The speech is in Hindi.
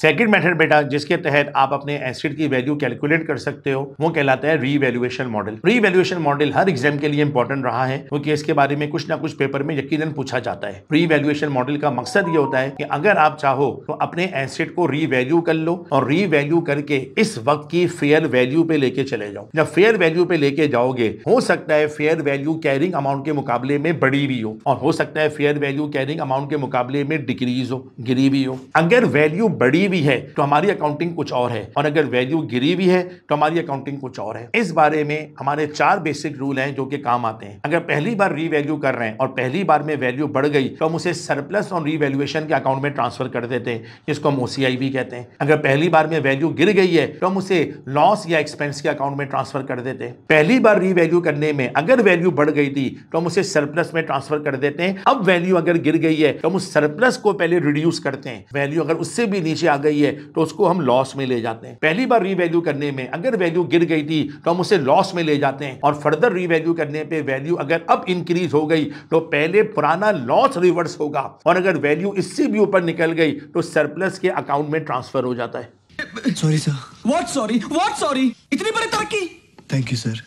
सेकेंड मेथड बेटा जिसके तहत आप अपने एसिड की वैल्यू कैलकुलेट कर सकते हो वो कहलाता है रीवैल्यूएशन मॉडल रीवैल्यूएशन मॉडल हर एग्जाम के लिए इंपॉर्टेंट रहा है क्योंकि इसके बारे में कुछ ना कुछ पेपर में यकीनन पूछा जाता है रीवैल्यूएशन मॉडल का मकसद ये होता है कि अगर आप चाहो तो अपने एसिड को रीवैल्यू कर लो और रीवैल्यू करके इस वक्त की फेयर वैल्यू पे लेके चले जाओ जब फेयर वैल्यू पे लेके जाओगे हो सकता है फेयर वैल्यू कैरिंग अमाउंट के मुकाबले में बढ़ी भी हो और हो सकता है फेयर वैल्यू कैरिंग अमाउंट के मुकाबले में डिक्रीज हो गिरी भी हो अगर वैल्यू बढ़ी बढ़ी भी है तो हमारी अकाउंटिंग कुछ और है और अगर वैल्यू गिरी भी है तो हमारी अकाउंटिंग कुछ और है इस बारे में हमारे चार बेसिक रूल हैं जो कि काम आते हैं अगर पहली बार रीवैल्यू कर रहे हैं और पहली बार में वैल्यू बढ़ गई तो हम उसे सरप्लस और रीवैल्यूएशन के अकाउंट में ट्रांसफर कर देते हैं जिसको हम ओसीआई भी कहते हैं अगर पहली बार में वैल्यू गिर गई है तो हम उसे लॉस या एक्सपेंस के अकाउंट में ट्रांसफर कर देते हैं पहली बार रीवैल्यू करने में अगर वैल्यू बढ़ गई थी तो हम उसे सरप्लस में ट्रांसफर कर देते हैं अब वैल्यू अगर गिर गई है तो हम उस सरप्लस को पहले रिड्यूस करते हैं वैल्यू अगर उससे भी नीचे आ आ गई है तो उसको हम लॉस में ले जाते हैं पहली बार रीवैल्यू करने में अगर वैल्यू गिर गई थी तो हम उसे लॉस में ले जाते हैं और फर्दर रीवैल्यू करने पे वैल्यू अगर अब इंक्रीज हो गई तो पहले पुराना लॉस रिवर्स होगा और अगर वैल्यू इससे भी ऊपर निकल गई तो सरप्लस के अकाउंट में ट्रांसफर हो जाता है sorry sir what sorry what sorry इतनी बड़ी तरक्की थैंक यू सर